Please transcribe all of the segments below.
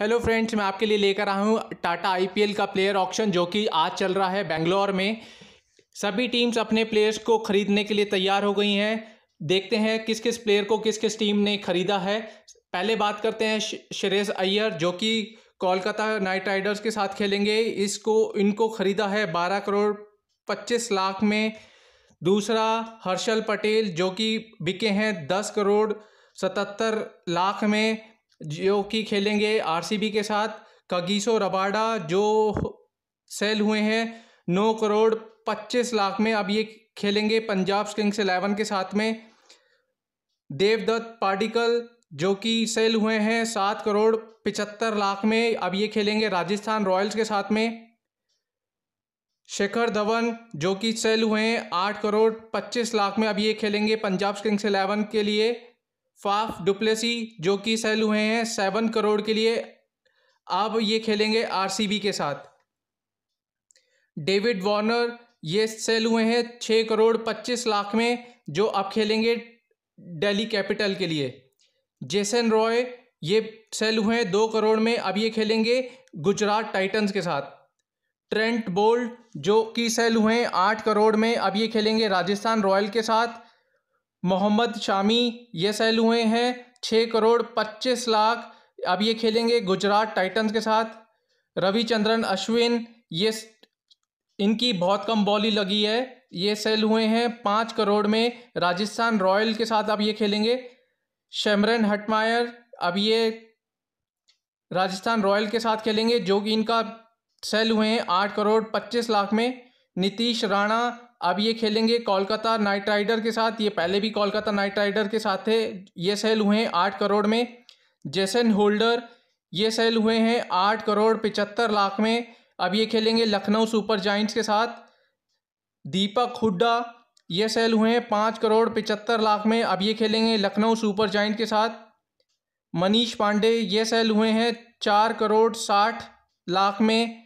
hello friends मैं आपके लिए लेकर आया हूँ टाटा आईपीएल का प्लेयर ऑक्शन जो कि आज चल रहा है बेंगलोर में सभी टीम्स अपने प्लेयर्स को खरीदने के लिए तैयार हो गई हैं देखते हैं किस किस प्लेयर को किस किस टीम ने खरीदा है पहले बात करते हैं शरेश अय्यर जो कि कोलकाता नाइट राइडर्स के साथ खेलेंगे इसको इनको खरीदा है बारह करोड़ पच्चीस लाख में दूसरा हर्षल पटेल जो कि बिके हैं दस करोड़ सतहत्तर लाख में जो कि खेलेंगे आरसीबी के साथ कगीसो रबाडा जो सेल हुए हैं नौ करोड़ पच्चीस लाख में अब ये खेलेंगे पंजाब किंग्स इलेवन के साथ में देवदत्त पार्टिकल जो कि सेल हुए हैं सात करोड़ पिचहत्तर लाख में अब ये खेलेंगे राजस्थान रॉयल्स के साथ में शेखर धवन जो कि सेल हुए हैं आठ करोड़ पच्चीस लाख में अब ये खेलेंगे पंजाब किंग्स इलेवन के लिए फाफ डुप्लेसी जो कि सेल हुए हैं सेवन करोड़ के लिए अब ये खेलेंगे आरसीबी के साथ डेविड वार्नर ये सेल हुए हैं छः करोड़ पच्चीस लाख में जो अब खेलेंगे दिल्ली कैपिटल के लिए जेसन रॉय ये सेल हुए हैं दो करोड़ में अब ये खेलेंगे गुजरात टाइटंस के साथ ट्रेंट बोल्ट जो कि सेल हुए हैं आठ करोड़ में अब ये खेलेंगे राजस्थान रॉयल के साथ मोहम्मद शामी ये सेल हुए हैं छः करोड़ पच्चीस लाख अब ये खेलेंगे गुजरात टाइटंस के साथ रविचंद्रन अश्विन ये इनकी बहुत कम बॉली लगी है ये सेल हुए हैं पाँच करोड़ में राजस्थान रॉयल के साथ अब ये खेलेंगे शमरन हटमायर अब ये राजस्थान रॉयल के साथ खेलेंगे जो कि इनका सेल हुए हैं आठ करोड़ पच्चीस लाख में नीतीश राणा अब ये खेलेंगे कोलकाता नाइट राइडर के साथ ये पहले भी कोलकाता नाइट राइडर के साथ थे ये सेल हुए हैं आठ करोड़ में जैसन होल्डर ये सेल हुए हैं आठ करोड़ पिचहत्तर लाख में अब ये खेलेंगे लखनऊ सुपर जाइंट्स के साथ दीपक हुड्डा ये सेल हुए हैं पाँच करोड़ पिचहत्तर लाख में अब ये खेलेंगे लखनऊ सुपर जाइंट के साथ मनीष पांडे ये सेल हुए हैं चार करोड़ साठ लाख में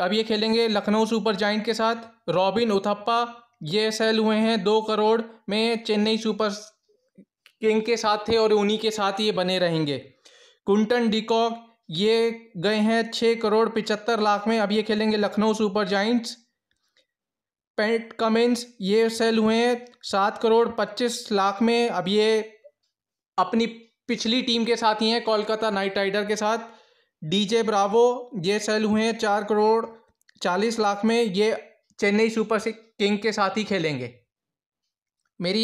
अब ये खेलेंगे लखनऊ सुपर जाइंट के साथ रॉबिन उथप्पा ये सेल हुए हैं दो करोड़ में चेन्नई सुपर किंग के साथ थे और उन्हीं के साथ ये बने रहेंगे कुंटन डिकॉक ये गए हैं छः करोड़ पिचहत्तर लाख में अब ये खेलेंगे Lucknow super giants Pat Cummins ये सेल हुए हैं सात करोड़ पच्चीस लाख में अब ये अपनी पिछली टीम के साथ ही हैं कोलकाता नाइट राइडर के साथ डीजे ब्रावो ये सेल हुए हैं चार करोड़ चालीस लाख में ये चेन्नई सुपर किंग के साथ ही खेलेंगे मेरी